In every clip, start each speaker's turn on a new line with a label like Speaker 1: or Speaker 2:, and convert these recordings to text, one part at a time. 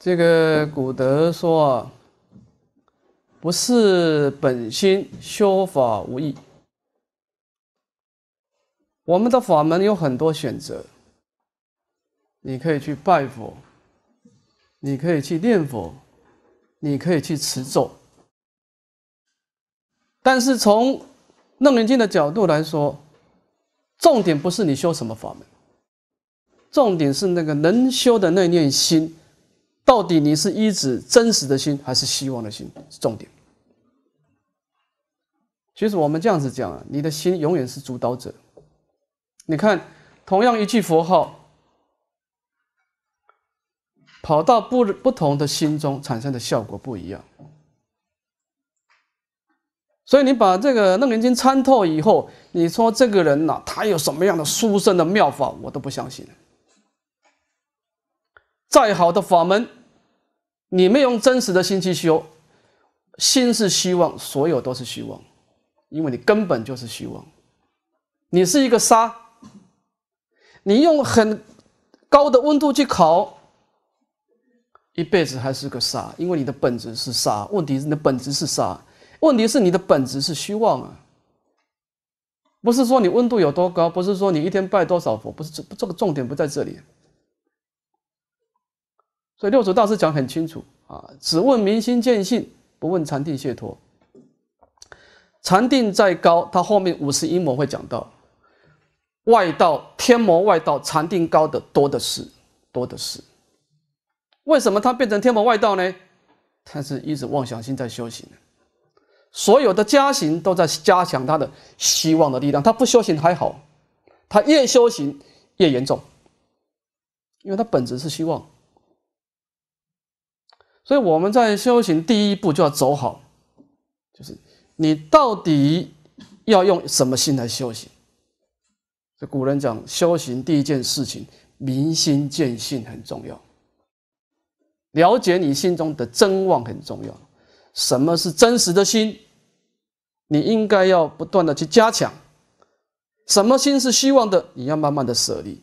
Speaker 1: 这个古德说啊，不是本心修法无益。我们的法门有很多选择，你可以去拜佛，你可以去念佛，你可以去持咒。但是从楞严经的角度来说，重点不是你修什么法门，重点是那个能修的那念心。到底你是一直真实的心，还是希望的心？是重点。其实我们这样子讲啊，你的心永远是主导者。你看，同样一句佛号，跑到不不同的心中产生的效果不一样。所以你把这个楞严经参透以后，你说这个人呐，他有什么样的殊胜的妙法，我都不相信。再好的法门。你没用真实的心去修，心是虚妄，所有都是虚妄，因为你根本就是虚妄，你是一个沙，你用很高的温度去烤，一辈子还是个沙，因为你的本质是沙。问题是你的本质是沙，问题是你的本质是虚妄啊，不是说你温度有多高，不是说你一天拜多少佛，不是这这个重点不在这里。所以六祖大师讲很清楚啊，只问明心见性，不问禅定解脱。禅定再高，他后面五十一模会讲到外道天魔外道，禅定高的多的是，多的是。为什么他变成天魔外道呢？他是一直妄想心在修行，所有的加行都在加强他的希望的力量。他不修行还好，他越修行越严重，因为他本质是希望。所以我们在修行第一步就要走好，就是你到底要用什么心来修行？这古人讲，修行第一件事情，明心见性很重要，了解你心中的真望很重要。什么是真实的心？你应该要不断的去加强。什么心是希望的？你要慢慢的舍离。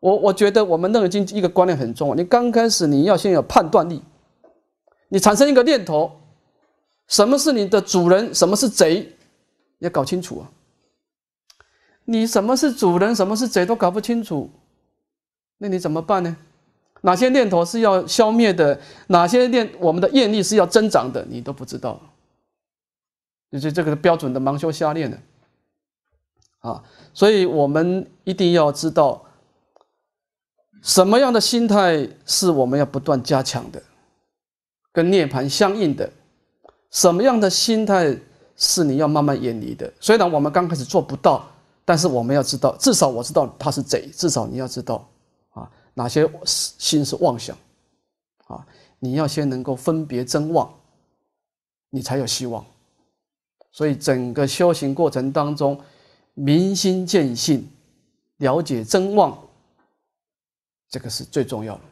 Speaker 1: 我我觉得我们那个经一个观念很重要，你刚开始你要先有判断力。你产生一个念头，什么是你的主人，什么是贼，要搞清楚啊！你什么是主人，什么是贼，都搞不清楚，那你怎么办呢？哪些念头是要消灭的，哪些念我们的业力是要增长的，你都不知道，就是这个标准的盲修瞎练的啊！所以我们一定要知道什么样的心态是我们要不断加强的。跟涅盘相应的，什么样的心态是你要慢慢远离的？虽然我们刚开始做不到，但是我们要知道，至少我知道他是贼，至少你要知道，啊，哪些心是妄想，啊，你要先能够分别真妄，你才有希望。所以整个修行过程当中，明心见性，了解真妄，这个是最重要的，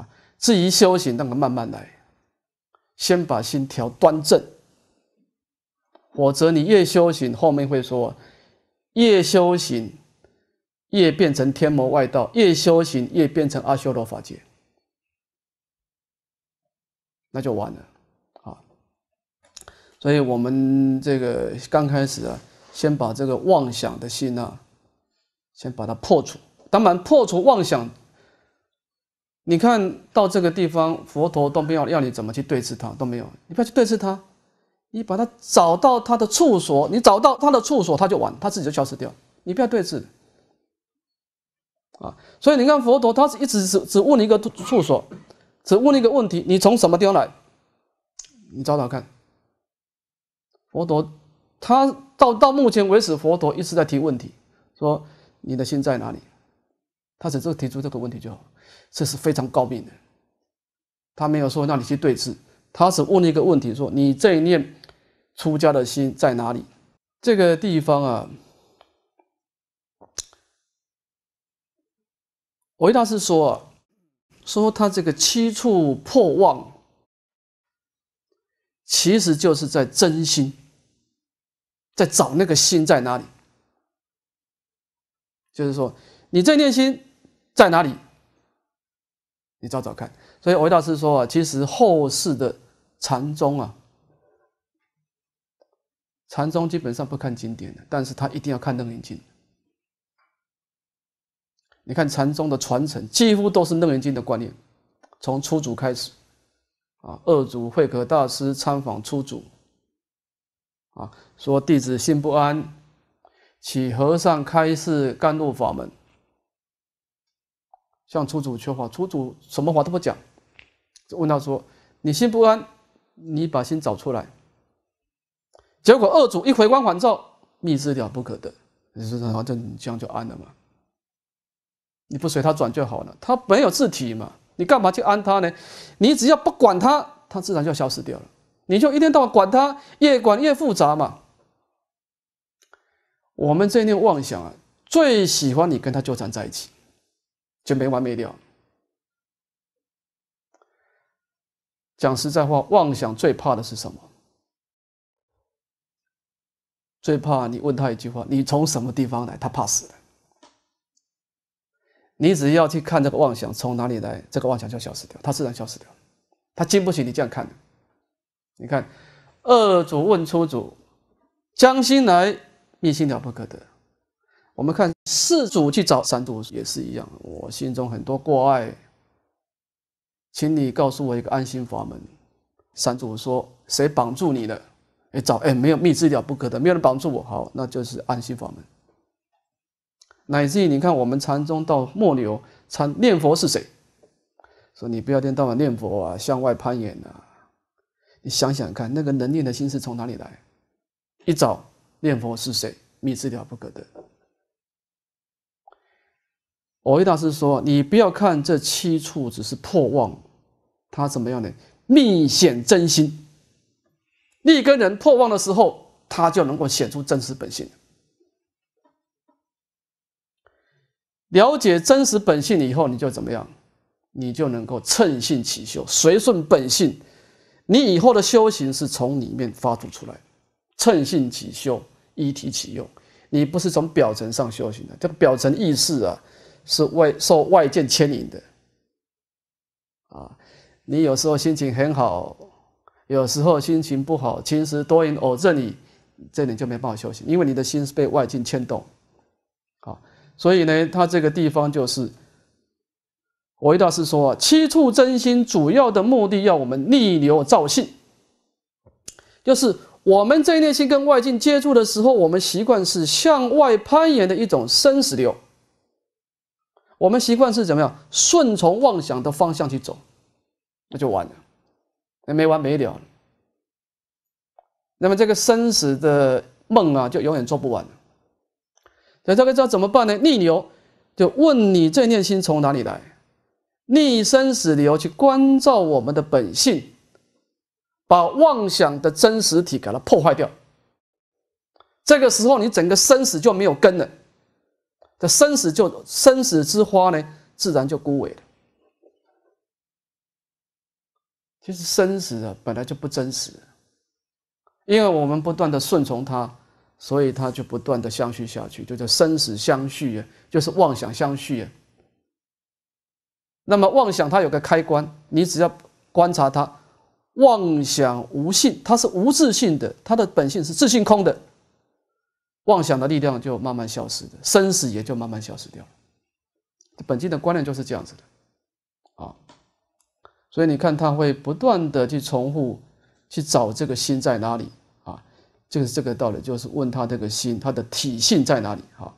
Speaker 1: 啊。至于修行，那个慢慢来，先把心调端正，否则你越修行，后面会说，越修行越变成天魔外道，越修行越变成阿修罗法界，那就完了啊！所以我们这个刚开始啊，先把这个妄想的心呢，先把它破除。当然，破除妄想。你看到这个地方，佛陀都没有要你怎么去对峙他都没有，你不要去对峙他，你把他找到他的处所，你找到他的处所，他就完，他自己就消失掉，你不要对峙。啊，所以你看佛陀，他是一直只只问一个处所，只问一个问题，你从什么地方来？你找找看。佛陀，他到到目前为止，佛陀一直在提问题，说你的心在哪里？他只是提出这个问题就好。这是非常高明的，他没有说让你去对峙，他是问了一个问题：说你这一念出家的心在哪里？这个地方啊，维大师说，啊，说他这个七处破妄，其实就是在真心，在找那个心在哪里，就是说你这念心在哪里？你找找看，所以维大师说啊，其实后世的禅宗啊，禅宗基本上不看经典的，但是他一定要看《楞严经》。你看禅宗的传承几乎都是《楞严经》的观念，从初祖开始，啊，二祖慧可大师参访初祖，啊，说弟子心不安，乞和尚开示干露法门。向出主求话，出主什么话都不讲，就问他说：“你心不安，你把心找出来。”结果二主一回光返照，密制了不可得，你说这样就安了嘛？你不随他转就好了，他没有自体嘛，你干嘛去安他呢？你只要不管他，他自然就消失掉了。你就一天到晚管他，越管越复杂嘛。我们这念妄想啊，最喜欢你跟他纠缠在一起。就没完没了。讲实在话，妄想最怕的是什么？最怕你问他一句话：“你从什么地方来？”他怕死的。你只要去看这个妄想从哪里来，这个妄想就消失掉，它自然消失掉它经不起你这样看的。你看，二祖问初祖：“将心来灭心了不可得。”我们看四祖去找三祖也是一样，我心中很多挂碍，请你告诉我一个安心法门。三祖说：“谁绑住你了？哎，找哎，没有密制了不可得，没有人绑住我。好，那就是安心法门。乃至于你看我们禅宗到末流，禅念佛是谁？说你不要天到晚念佛啊，向外攀岩呐。你想想看，那个能念的心是从哪里来？一找念佛是谁？密制了不可得。我慧大师说：“你不要看这七处只是破妄，他怎么样呢？觅显真心。立根人破妄的时候，他就能够显出真实本性。了解真实本性以后，你就怎么样？你就能够称性起修，随顺本性。你以后的修行是从里面发出出来，称性起修，一体起用。你不是从表层上修行的，这个表层意识啊。”是外受外境牵引的，啊，你有时候心情很好，有时候心情不好。其实多因偶这里，这里就没办法修行，因为你的心是被外境牵动，啊，所以呢，他这个地方就是，我大师说啊，七处真心主要的目的要我们逆流造性，就是我们这内心跟外境接触的时候，我们习惯是向外攀岩的一种生死流。我们习惯是怎么样顺从妄想的方向去走，那就完了，那没完没了那么这个生死的梦啊，就永远做不完。了。那这个叫怎么办呢？逆流，就问你这念心从哪里来？逆生死流去关照我们的本性，把妄想的真实体给它破坏掉。这个时候，你整个生死就没有根了。这生死就生死之花呢，自然就枯萎了。其实生死啊，本来就不真实，因为我们不断的顺从它，所以它就不断的相续下去，就叫生死相续啊，就是妄想相续啊。那么妄想它有个开关，你只要观察它，妄想无性，它是无自性的，它的本性是自性空的。妄想的力量就慢慢消失了，生死也就慢慢消失掉了。本经的观念就是这样子的，啊，所以你看他会不断的去重复去找这个心在哪里啊，就是这个道理，就是问他这个心他的体性在哪里，哈。